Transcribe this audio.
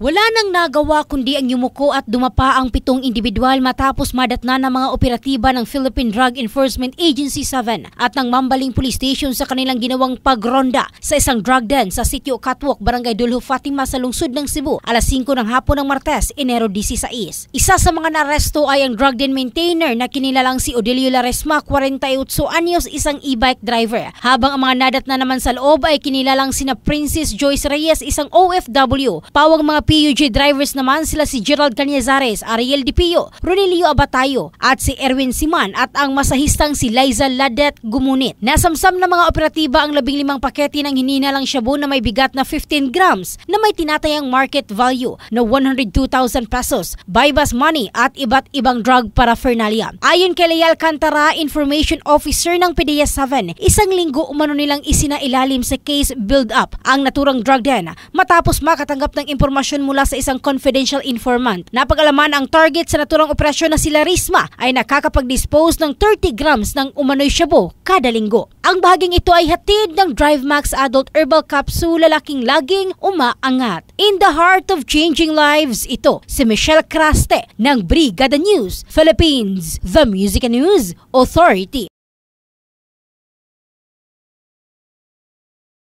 Wala nang nagawa kundi ang yumuko at dumapa ang pitong individual matapos madatna ng mga operatiba ng Philippine Drug Enforcement Agency 7 at ng Mambaling Police Station sa kanilang ginawang pagronda sa isang drug den sa sitio Catwalk, Barangay Dulho Fatima sa lungsod ng Cebu, alas 5 ng hapon ng Martes, Enero 16. Isa sa mga naresto ay ang drug den maintainer na kinilalang si Odilio Laresma, 48 anyos, isang e-bike driver. Habang ang mga nadatna naman sa loob ay kinilalang sina Princess Joyce Reyes, isang OFW, pawang mga PUG drivers naman sila si Gerald Cañizares, Ariel Dipio, Ronelio Abatayo at si Erwin Siman at ang masahistang si Liza Ladet Gumunit. Nasamsam ng mga operatiba ang labing limang pakete ng hininalang shabu na may bigat na 15 grams na may tinatayang market value na 102,000 pesos, buybus money at iba't ibang drug paraphernalia. Ayon kay Leal Cantara, Information Officer ng PDEA 7, isang linggo umano nilang isinailalim sa case build-up ang naturang drug den matapos makatanggap ng impormasyon impormasyon mula sa isang confidential informant. Napagalaman ang target sa naturang operasyon na sila Risma ay nakakapag-dispose ng 30 grams ng umanoy shabu kada linggo. Ang bahaging ito ay hatid ng DriveMax Adult Herbal Capsule lalaking laging umaangat. In the heart of changing lives, ito si Michelle Craste ng Brigada News, Philippines, The Music News Authority.